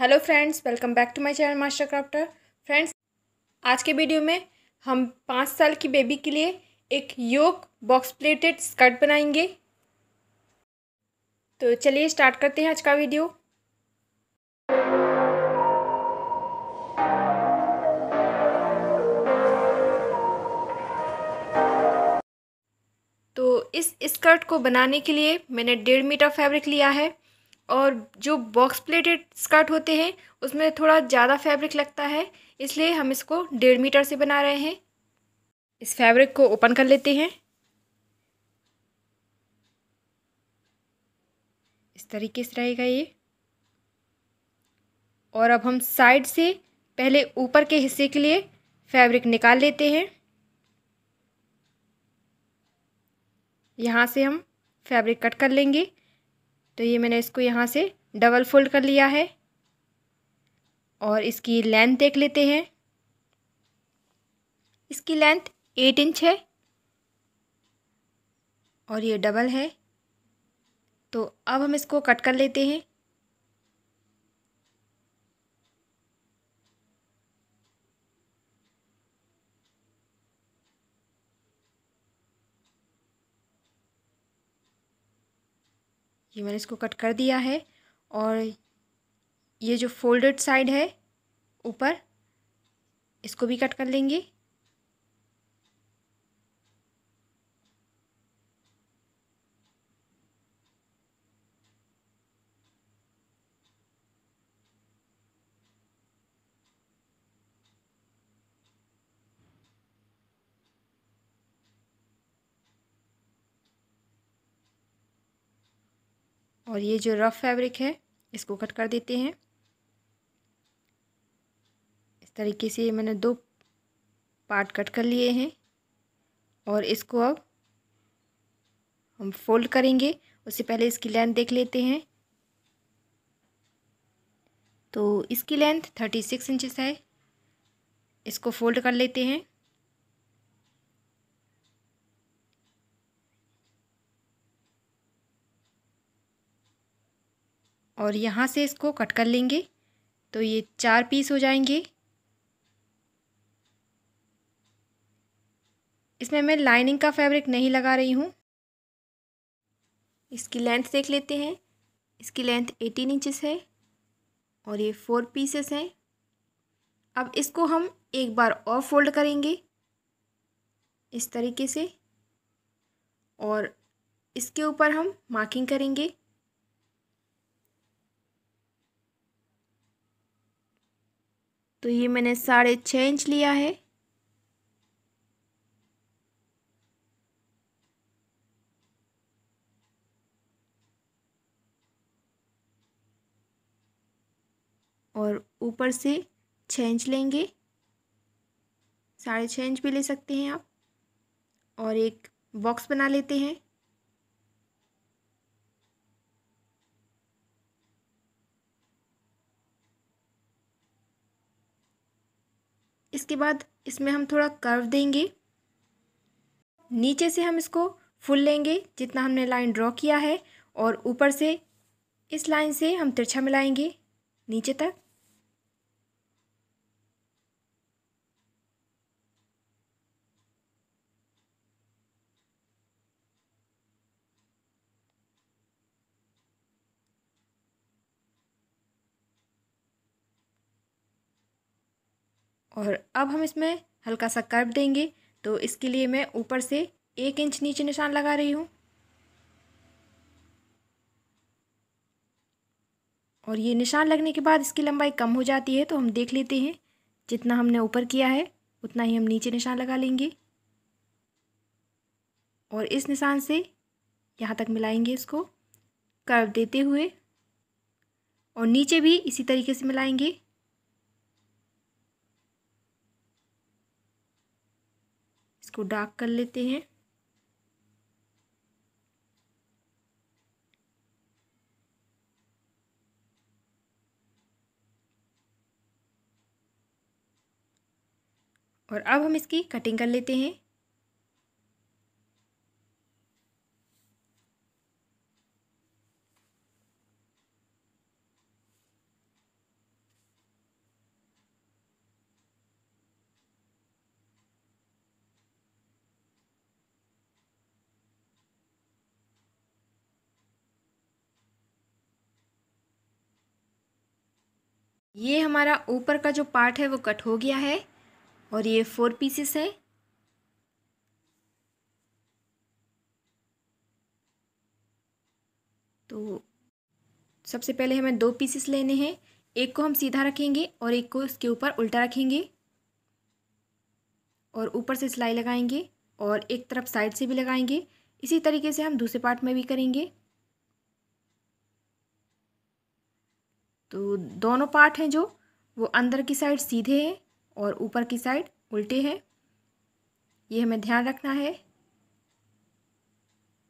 hello friends welcome back to my channel master crafter friends आज के video में हम पाँच साल की बेबी के लिए एक योग बॉक्स प्लेटेड स्कर्ट बनाएंगे तो चलिए स्टार्ट करते हैं आज का वीडियो तो इस स्कर्ट को बनाने के लिए मैंने डेढ़ मीटर फैब्रिक लिया है और जो बॉक्स प्लेटेड स्कर्ट होते हैं उसमें थोड़ा ज़्यादा फैब्रिक लगता है इसलिए हम इसको डेढ़ मीटर से बना रहे हैं इस फैब्रिक को ओपन कर लेते हैं इस तरीके से रहेगा ये और अब हम साइड से पहले ऊपर के हिस्से के लिए फैब्रिक निकाल लेते हैं यहाँ से हम फैब्रिक कट कर लेंगे तो ये मैंने इसको यहाँ से डबल फोल्ड कर लिया है और इसकी लेंथ देख लेते हैं इसकी लेंथ एट इंच है और ये डबल है तो अब हम इसको कट कर लेते हैं ये मैंने इसको कट कर दिया है और ये जो फोल्डेड साइड है ऊपर इसको भी कट कर लेंगे और ये जो रफ़ फैब्रिक है इसको कट कर देते हैं इस तरीके से मैंने दो पार्ट कट कर लिए हैं और इसको अब हम फोल्ड करेंगे उससे पहले इसकी लेंथ देख लेते हैं तो इसकी लेंथ थर्टी सिक्स इंचज़ है इसको फोल्ड कर लेते हैं और यहाँ से इसको कट कर लेंगे तो ये चार पीस हो जाएंगे इसमें मैं लाइनिंग का फैब्रिक नहीं लगा रही हूँ इसकी लेंथ देख लेते हैं इसकी लेंथ एटीन इंचेस है और ये फोर पीसेस हैं अब इसको हम एक बार और फोल्ड करेंगे इस तरीके से और इसके ऊपर हम मार्किंग करेंगे तो ये मैंने साढ़े छः इंच लिया है और ऊपर से छः इंच लेंगे साढ़े छः इंच भी ले सकते हैं आप और एक बॉक्स बना लेते हैं इसके बाद इसमें हम थोड़ा कर्व देंगे नीचे से हम इसको फुल लेंगे जितना हमने लाइन ड्रॉ किया है और ऊपर से इस लाइन से हम तिरछा मिलाएंगे नीचे तक और अब हम इसमें हल्का सा कर्व देंगे तो इसके लिए मैं ऊपर से एक इंच नीचे निशान लगा रही हूँ और ये निशान लगने के बाद इसकी लंबाई कम हो जाती है तो हम देख लेते हैं जितना हमने ऊपर किया है उतना ही हम नीचे निशान लगा लेंगे और इस निशान से यहाँ तक मिलाएंगे इसको कर्व देते हुए और नीचे भी इसी तरीके से मिलाएंगे इसको डार्क कर लेते हैं और अब हम इसकी कटिंग कर लेते हैं ये हमारा ऊपर का जो पार्ट है वो कट हो गया है और ये फोर पीसेस है तो सबसे पहले हमें दो पीसेस लेने हैं एक को हम सीधा रखेंगे और एक को इसके ऊपर उल्टा रखेंगे और ऊपर से सिलाई लगाएंगे और एक तरफ साइड से भी लगाएंगे इसी तरीके से हम दूसरे पार्ट में भी करेंगे तो दोनों पार्ट हैं जो वो अंदर की साइड सीधे हैं और ऊपर की साइड उल्टे हैं ये हमें ध्यान रखना है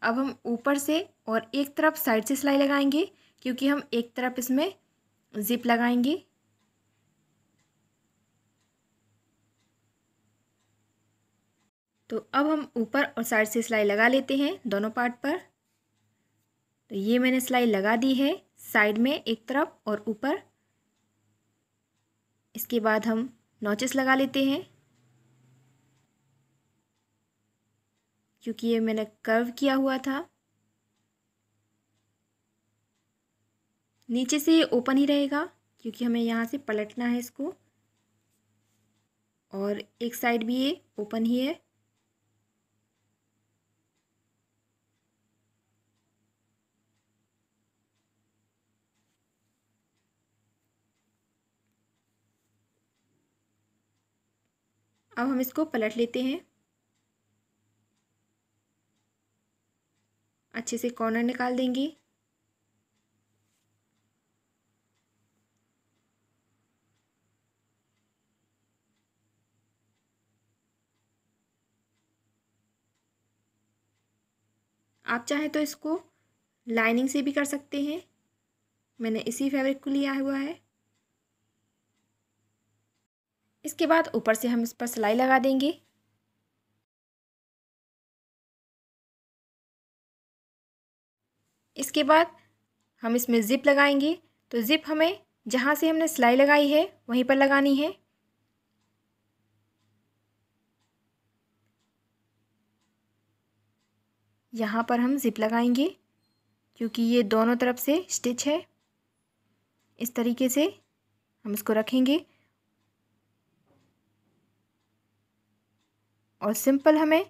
अब हम ऊपर से और एक तरफ साइड से सिलाई लगाएंगे क्योंकि हम एक तरफ इसमें जिप लगाएंगे तो अब हम ऊपर और साइड से सिलाई लगा लेते हैं दोनों पार्ट पर तो ये मैंने सिलाई लगा दी है साइड में एक तरफ और ऊपर इसके बाद हम नोचेस लगा लेते हैं क्योंकि ये मैंने कर्व किया हुआ था नीचे से ये ओपन ही रहेगा क्योंकि हमें यहाँ से पलटना है इसको और एक साइड भी ये ओपन ही है अब हम इसको पलट लेते हैं अच्छे से कॉर्नर निकाल देंगे आप चाहें तो इसको लाइनिंग से भी कर सकते हैं मैंने इसी फैब्रिक को लिया हुआ है इसके बाद ऊपर से हम इस पर सिलाई लगा देंगे इसके बाद हम इसमें ज़िप लगाएंगे तो ज़िप हमें जहाँ से हमने सिलाई लगाई है वहीं पर लगानी है यहाँ पर हम ज़िप लगाएंगे क्योंकि ये दोनों तरफ से स्टिच है इस तरीके से हम इसको रखेंगे और सिंपल हमें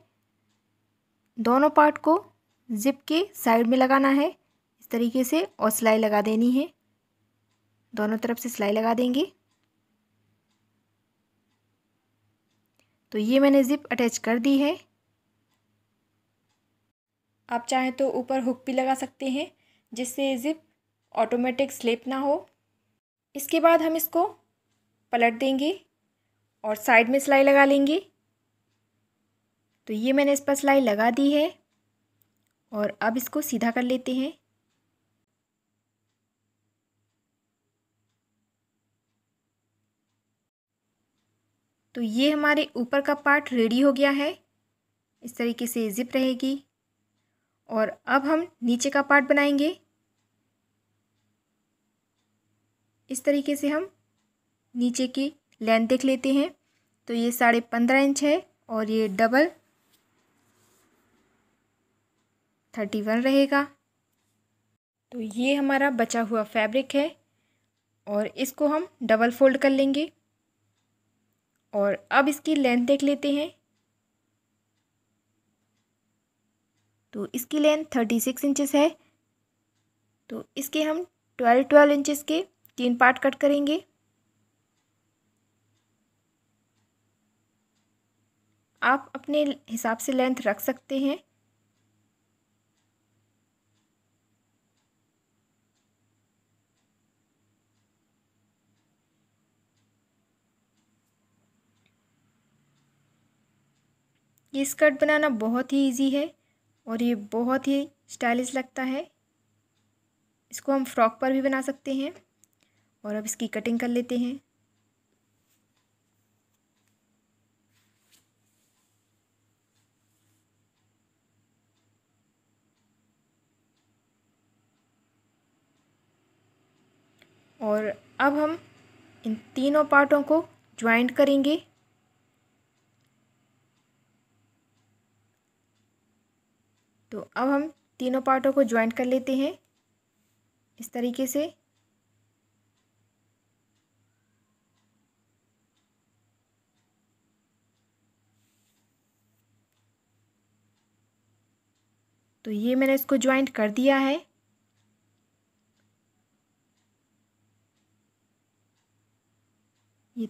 दोनों पार्ट को जिप के साइड में लगाना है इस तरीके से और सिलाई लगा देनी है दोनों तरफ से सिलाई लगा देंगे तो ये मैंने ज़िप अटैच कर दी है आप चाहें तो ऊपर हुक भी लगा सकते हैं जिससे ज़िप ऑटोमेटिक स्लिप ना हो इसके बाद हम इसको पलट देंगे और साइड में सिलाई लगा लेंगे तो ये मैंने इस पर सिलाई लगा दी है और अब इसको सीधा कर लेते हैं तो ये हमारे ऊपर का पार्ट रेडी हो गया है इस तरीके से जिप रहेगी और अब हम नीचे का पार्ट बनाएंगे इस तरीके से हम नीचे की लेंथ देख लेते हैं तो ये साढ़े पंद्रह इंच है और ये डबल थर्टी वन रहेगा तो ये हमारा बचा हुआ फैब्रिक है और इसको हम डबल फोल्ड कर लेंगे और अब इसकी लेंथ देख लेते हैं तो इसकी लेंथ थर्टी सिक्स इंचेस है तो इसके हम ट्वेल्व ट्वेल्व इंचेस के तीन पार्ट कट करेंगे आप अपने हिसाब से लेंथ रख सकते हैं ये स्कर्ट बनाना बहुत ही इजी है और ये बहुत ही स्टाइलिश लगता है इसको हम फ्रॉक पर भी बना सकते हैं और अब इसकी कटिंग कर लेते हैं और अब हम इन तीनों पार्टों को ज्वाइंट करेंगे तो अब हम तीनों पार्टों को ज्वाइंट कर लेते हैं इस तरीके से तो ये मैंने इसको ज्वाइंट कर दिया है ये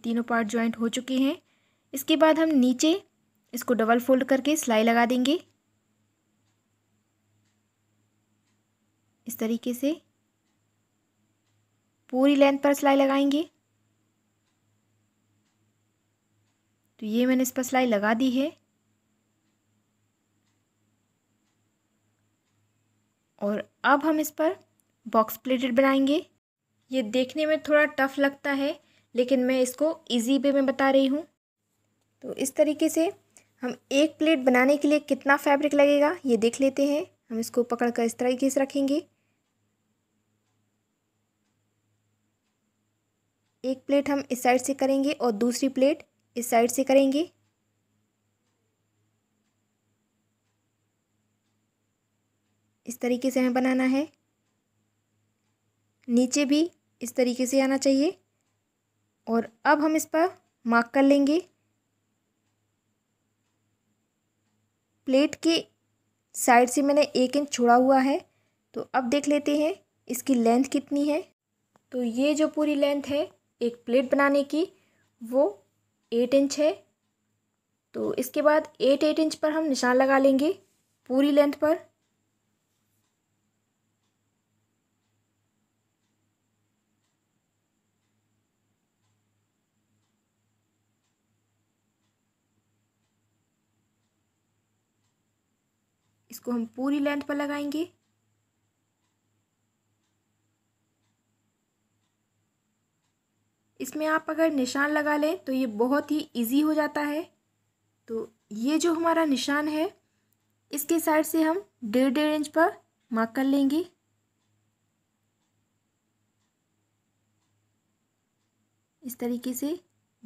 तीनों पार्ट ज्वाइंट हो चुके हैं इसके बाद हम नीचे इसको डबल फोल्ड करके सिलाई लगा देंगे इस तरीके से पूरी लेंथ पर सिलाई लगाएंगे तो ये मैंने इस पर सिलाई लगा दी है और अब हम इस पर बॉक्स प्लेटेड बनाएंगे ये देखने में थोड़ा टफ लगता है लेकिन मैं इसको इजी वे में बता रही हूँ तो इस तरीके से हम एक प्लेट बनाने के लिए कितना फैब्रिक लगेगा ये देख लेते हैं हम इसको पकड़ कर इस तरीके से रखेंगे एक प्लेट हम इस साइड से करेंगे और दूसरी प्लेट इस साइड से करेंगे इस तरीके से हमें बनाना है नीचे भी इस तरीके से आना चाहिए और अब हम इस पर मार्क कर लेंगे प्लेट के साइड से मैंने एक इंच छोड़ा हुआ है तो अब देख लेते हैं इसकी लेंथ कितनी है तो ये जो पूरी लेंथ है एक प्लेट बनाने की वो एट इंच है तो इसके बाद एट एट इंच पर हम निशान लगा लेंगे पूरी लेंथ पर इसको हम पूरी लेंथ पर लगाएंगे इसमें आप अगर निशान लगा लें तो ये बहुत ही इजी हो जाता है तो ये जो हमारा निशान है इसके साइड से हम डेढ़ डेढ़ इंच पर मार्क कर लेंगे इस तरीके से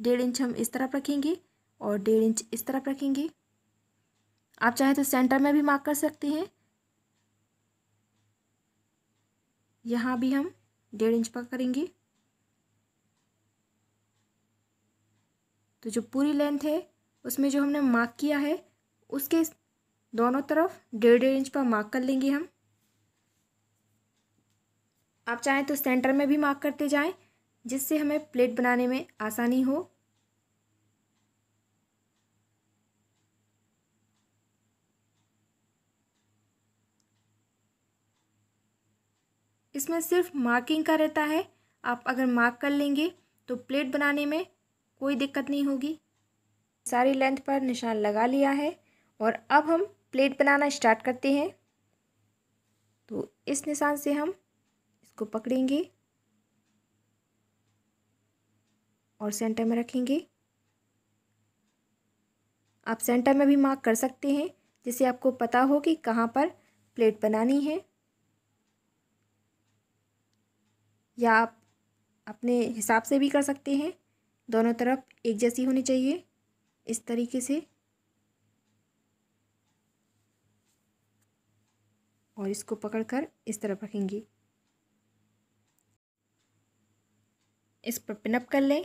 डेढ़ इंच हम इस तरफ रखेंगे और डेढ़ इंच इस तरफ रखेंगे आप चाहे तो सेंटर में भी मार्क कर सकते हैं यहाँ भी हम डेढ़ इंच पर करेंगे तो जो पूरी लेंथ है उसमें जो हमने मार्क किया है उसके दोनों तरफ डेढ़ डेढ़ इंच पर मार्क कर लेंगे हम आप चाहें तो सेंटर में भी मार्क करते जाएं जिससे हमें प्लेट बनाने में आसानी हो इसमें सिर्फ मार्किंग का रहता है आप अगर मार्क कर लेंगे तो प्लेट बनाने में कोई दिक्कत नहीं होगी सारी लेंथ पर निशान लगा लिया है और अब हम प्लेट बनाना स्टार्ट करते हैं तो इस निशान से हम इसको पकड़ेंगे और सेंटर में रखेंगे आप सेंटर में भी मार्क कर सकते हैं जिससे आपको पता हो कि कहाँ पर प्लेट बनानी है या आप अपने हिसाब से भी कर सकते हैं दोनों तरफ एक जैसी होनी चाहिए इस तरीके से और इसको पकड़कर इस तरफ रखेंगे इस पर पिनअप कर लें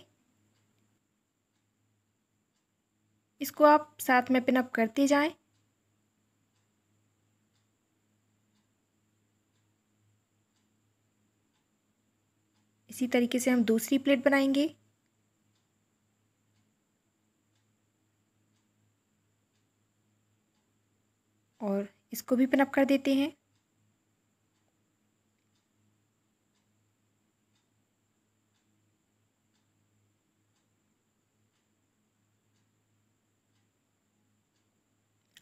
इसको आप साथ में पिनअप करते जाएं इसी तरीके से हम दूसरी प्लेट बनाएंगे इसको भी पिनअप कर देते हैं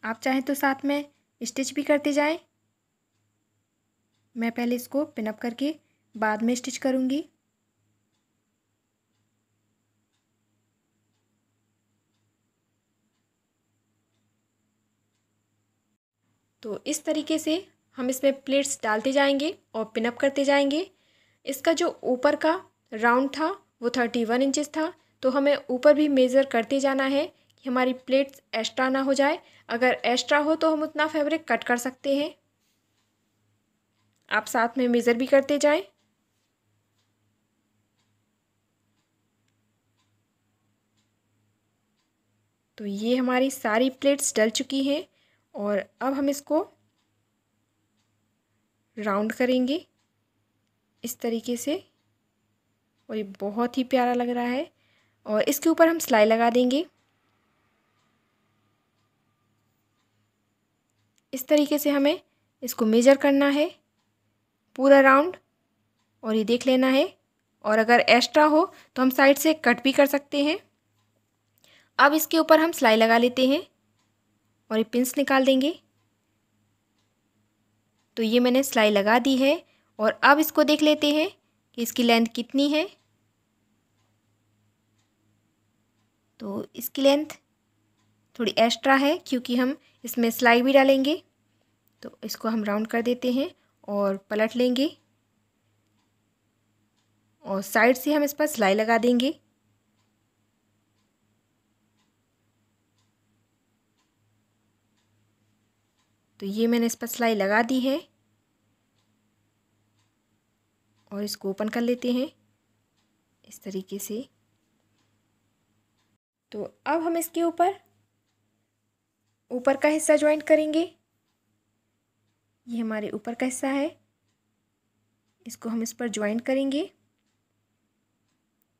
आप चाहें तो साथ में स्टिच भी करते जाएं मैं पहले इसको पिनअप करके बाद में स्टिच करूंगी तो इस तरीके से हम इसमें प्लेट्स डालते जाएंगे और पिनअप करते जाएंगे इसका जो ऊपर का राउंड था वो थर्टी वन इंचज़ था तो हमें ऊपर भी मेज़र करते जाना है कि हमारी प्लेट्स एक्स्ट्रा ना हो जाए अगर एक्स्ट्रा हो तो हम उतना फैब्रिक कट कर सकते हैं आप साथ में मेज़र भी करते जाएं तो ये हमारी सारी प्लेट्स डल चुकी हैं और अब हम इसको राउंड करेंगे इस तरीके से और ये बहुत ही प्यारा लग रहा है और इसके ऊपर हम सिलाई लगा देंगे इस तरीके से हमें इसको मेजर करना है पूरा राउंड और ये देख लेना है और अगर एक्स्ट्रा हो तो हम साइड से कट भी कर सकते हैं अब इसके ऊपर हम सिलाई लगा लेते हैं और ये पिंस निकाल देंगे तो ये मैंने सिलाई लगा दी है और अब इसको देख लेते हैं कि इसकी लेंथ कितनी है तो इसकी लेंथ थोड़ी एक्स्ट्रा है क्योंकि हम इसमें सिलाई भी डालेंगे तो इसको हम राउंड कर देते हैं और पलट लेंगे और साइड से हम इस पर सिलाई लगा देंगे तो ये मैंने इस पर सिलाई लगा दी है और इसको ओपन कर लेते हैं इस तरीके से तो अब हम इसके ऊपर ऊपर का हिस्सा ज्वाइंट करेंगे ये हमारे ऊपर का हिस्सा है इसको हम इस पर ज्वाइंट करेंगे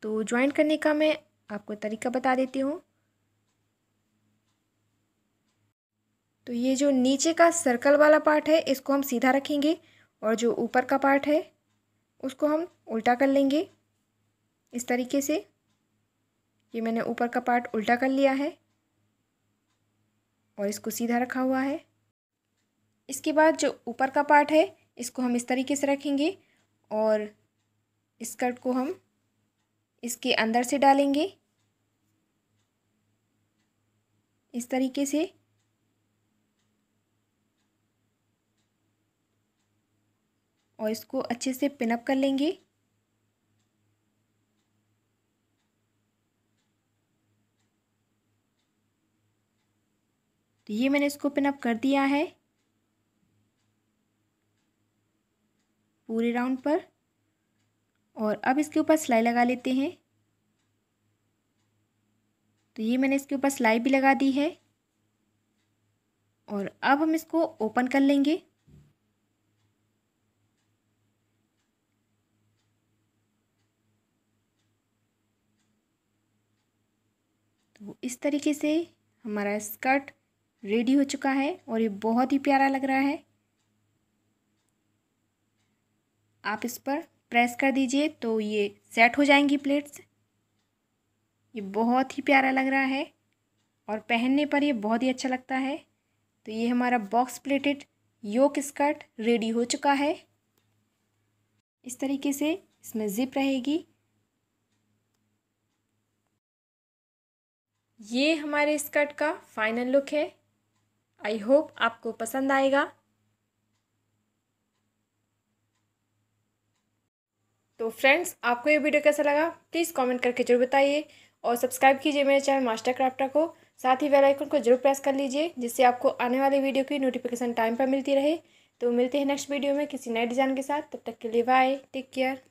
तो ज्वाइंट करने का मैं आपको तरीका बता देती हूँ तो ये जो नीचे का सर्कल वाला पार्ट है इसको हम सीधा रखेंगे और जो ऊपर का पार्ट है उसको हम उल्टा कर लेंगे इस तरीके से ये मैंने ऊपर का पार्ट उल्टा कर लिया है और इसको सीधा रखा हुआ है इसके बाद जो ऊपर का पार्ट है इसको हम इस तरीके से रखेंगे और स्कर्ट को हम इसके अंदर से डालेंगे इस तरीके से और इसको अच्छे से पिनअप कर लेंगे तो ये मैंने इसको पिनअप कर दिया है पूरे राउंड पर और अब इसके ऊपर सिलाई लगा लेते हैं तो ये मैंने इसके ऊपर सिलाई भी लगा दी है और अब हम इसको ओपन कर लेंगे इस तरीके से हमारा स्कर्ट रेडी हो चुका है और ये बहुत ही प्यारा लग रहा है आप इस पर प्रेस कर दीजिए तो ये सेट हो जाएंगी प्लेट्स ये बहुत ही प्यारा लग रहा है और पहनने पर ये बहुत ही अच्छा लगता है तो ये हमारा box pleated yoke skirt ready हो चुका है इस तरीके से इसमें ज़िप रहेगी ये हमारे स्कर्ट का फाइनल लुक है आई होप आपको पसंद आएगा तो फ्रेंड्स आपको ये वीडियो कैसा लगा प्लीज़ कमेंट करके जरूर बताइए और सब्सक्राइब कीजिए मेरे चैनल मास्टर क्राफ्टर को साथ ही बेल आइकन को जरूर प्रेस कर लीजिए जिससे आपको आने वाली वीडियो की नोटिफिकेशन टाइम पर मिलती रहे तो मिलते हैं नेक्स्ट वीडियो में किसी नए डिज़ाइन के साथ तब तक के लिए बाय टेक केयर